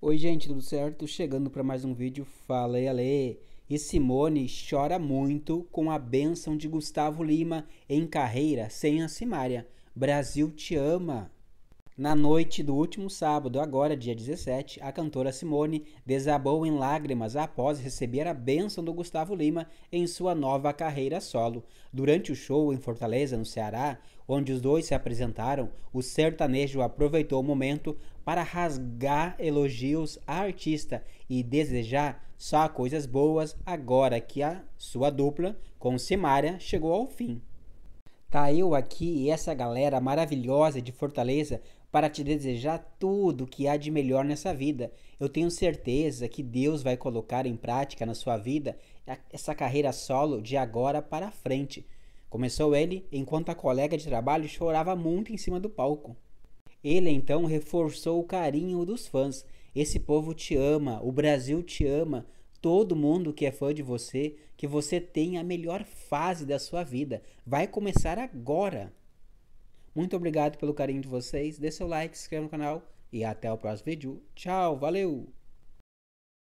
Oi gente, tudo certo? Chegando para mais um vídeo, fala aí Ale. E Simone chora muito com a benção de Gustavo Lima em carreira sem a Simária. Brasil te ama. Na noite do último sábado, agora dia 17, a cantora Simone desabou em lágrimas após receber a bênção do Gustavo Lima em sua nova carreira solo. Durante o show em Fortaleza, no Ceará, onde os dois se apresentaram, o sertanejo aproveitou o momento para rasgar elogios à artista e desejar só coisas boas agora que a sua dupla com Simária chegou ao fim. Tá eu aqui e essa galera maravilhosa de Fortaleza para te desejar tudo o que há de melhor nessa vida. Eu tenho certeza que Deus vai colocar em prática na sua vida essa carreira solo de agora para frente. Começou ele enquanto a colega de trabalho chorava muito em cima do palco. Ele então reforçou o carinho dos fãs. Esse povo te ama, o Brasil te ama, todo mundo que é fã de você que você tem a melhor fase da sua vida. Vai começar agora. Muito obrigado pelo carinho de vocês. Dê seu like, se inscreva no canal e até o próximo vídeo. Tchau, valeu!